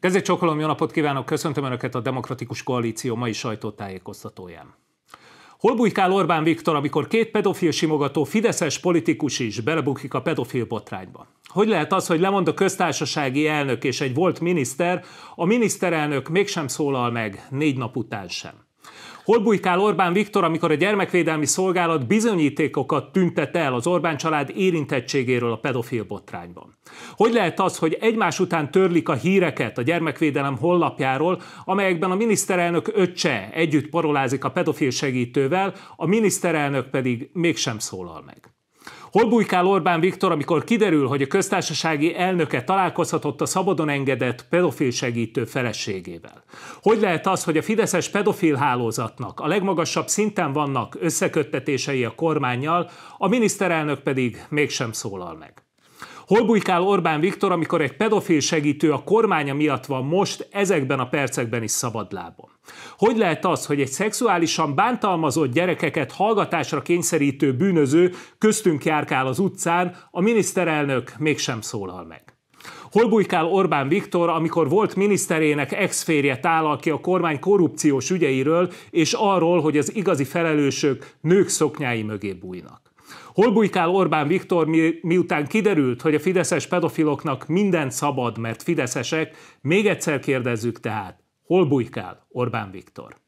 Kezdjük csokolom, jó napot kívánok! Köszöntöm Önöket a Demokratikus Koalíció mai sajtótájékoztatóján. Hol bujkál Orbán Viktor, amikor két pedofil simogató fideszes politikus is belebukik a pedofil botrányba? Hogy lehet az, hogy lemond a köztársasági elnök és egy volt miniszter, a miniszterelnök mégsem szólal meg négy nap után sem? Hol bujkál Orbán Viktor, amikor a gyermekvédelmi szolgálat bizonyítékokat tüntet el az Orbán család érintettségéről a pedofil botrányban? Hogy lehet az, hogy egymás után törlik a híreket a gyermekvédelem hollapjáról, amelyekben a miniszterelnök öccse együtt parolázik a pedofil segítővel, a miniszterelnök pedig mégsem szólal meg? Hol bujkál Orbán Viktor, amikor kiderül, hogy a köztársasági elnöke találkozhatott a szabadon engedett pedofil segítő feleségével? Hogy lehet az, hogy a Fideszes pedofil hálózatnak a legmagasabb szinten vannak összeköttetései a kormányjal, a miniszterelnök pedig mégsem szólal meg? Hol bujkál Orbán Viktor, amikor egy pedofil segítő a kormánya miatt van most ezekben a percekben is szabadlábon? Hogy lehet az, hogy egy szexuálisan bántalmazott gyerekeket hallgatásra kényszerítő bűnöző köztünk járkál az utcán, a miniszterelnök mégsem szólal meg? Hol bujkál Orbán Viktor, amikor volt miniszterének ex tálal ki a kormány korrupciós ügyeiről, és arról, hogy az igazi felelősök nők szoknyái mögé bújnak? Hol bujkál Orbán Viktor, mi, miután kiderült, hogy a fideszes pedofiloknak minden szabad, mert fideszesek? Még egyszer kérdezzük tehát, Hol bujkál Orbán Viktor?